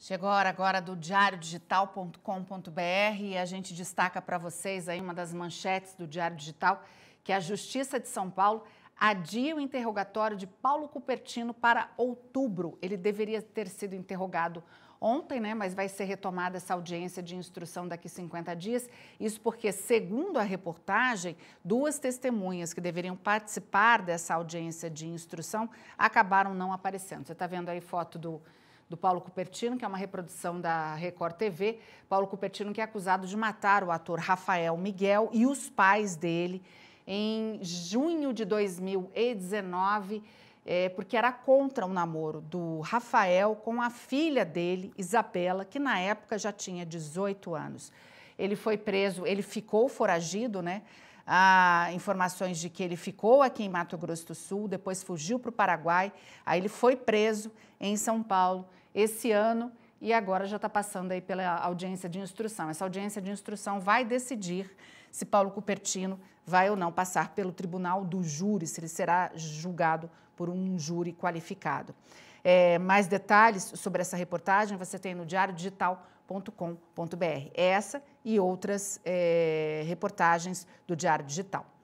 Chegou a hora agora do diariodigital.com.br e a gente destaca para vocês aí uma das manchetes do Diário Digital, que é a Justiça de São Paulo adia o interrogatório de Paulo Cupertino para outubro. Ele deveria ter sido interrogado ontem, né, mas vai ser retomada essa audiência de instrução daqui 50 dias. Isso porque, segundo a reportagem, duas testemunhas que deveriam participar dessa audiência de instrução acabaram não aparecendo. Você está vendo aí foto do do Paulo Cupertino, que é uma reprodução da Record TV. Paulo Cupertino, que é acusado de matar o ator Rafael Miguel e os pais dele em junho de 2019. É, eh, porque era contra o um namoro do Rafael com a filha dele, Isabela, que na época já tinha 18 anos. Ele foi preso, ele ficou foragido, né? Há informações de que ele ficou aqui em Mato Grosso do Sul, depois fugiu para o Paraguai, aí ele foi preso em São Paulo esse ano e agora já está passando aí pela audiência de instrução. Essa audiência de instrução vai decidir se Paulo Cupertino vai ou não passar pelo tribunal do júri, se ele será julgado por um júri qualificado. É, mais detalhes sobre essa reportagem você tem no diariodigital.com.br. Essa e outras é, reportagens do Diário Digital.